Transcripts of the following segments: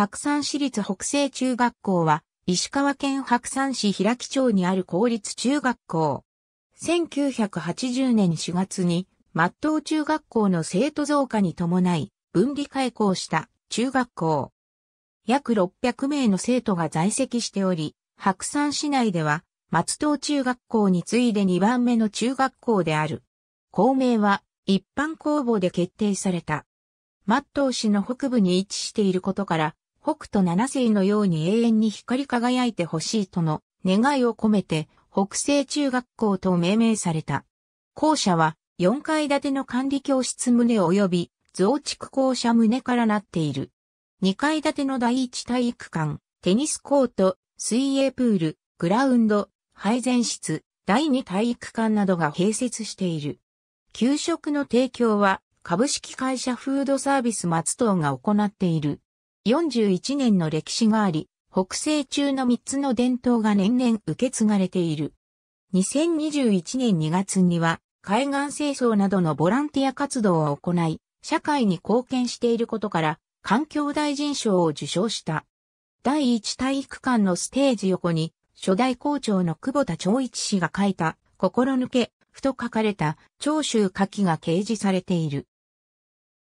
白山市立北西中学校は、石川県白山市平木町にある公立中学校。1980年4月に、末東中学校の生徒増加に伴い、分離開校した中学校。約600名の生徒が在籍しており、白山市内では、松東中学校に次いで2番目の中学校である。校名は、一般公募で決定された。松東市の北部に位置していることから、北斗七星のように永遠に光り輝いてほしいとの願いを込めて、北西中学校と命名された。校舎は4階建ての管理教室棟及び増築校舎棟からなっている。2階建ての第一体育館、テニスコート、水泳プール、グラウンド、配膳室、第二体育館などが併設している。給食の提供は株式会社フードサービス松藤が行っている。41年の歴史があり、北西中の3つの伝統が年々受け継がれている。2021年2月には、海岸清掃などのボランティア活動を行い、社会に貢献していることから、環境大臣賞を受賞した。第一体育館のステージ横に、初代校長の久保田長一氏が書いた、心抜け、ふと書かれた、長州書きが掲示されている。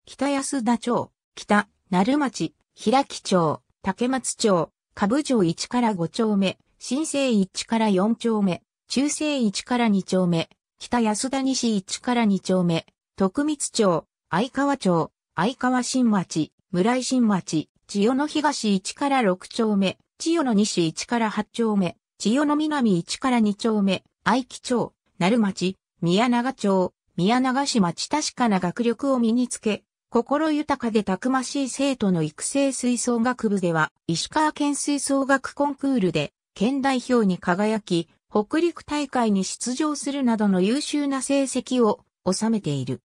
北安田町、北、鳴町、平木町、竹松町、下部町1から5丁目、新生1から4丁目、中生1から2丁目、北安田西1から2丁目、徳光町、相川町、相川新町、村井新町、千代の東1から6丁目、千代の西1から8丁目、千代の南1から2丁目、愛木町、鳴町、宮長町、宮長市町確かな学力を身につけ、心豊かでたくましい生徒の育成吹奏楽部では、石川県吹奏楽コンクールで、県代表に輝き、北陸大会に出場するなどの優秀な成績を収めている。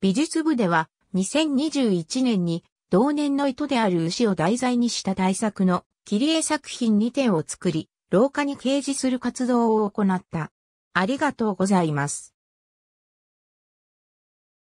美術部では、2021年に、同年の糸である牛を題材にした大作の切り絵作品2点を作り、廊下に掲示する活動を行った。ありがとうございます。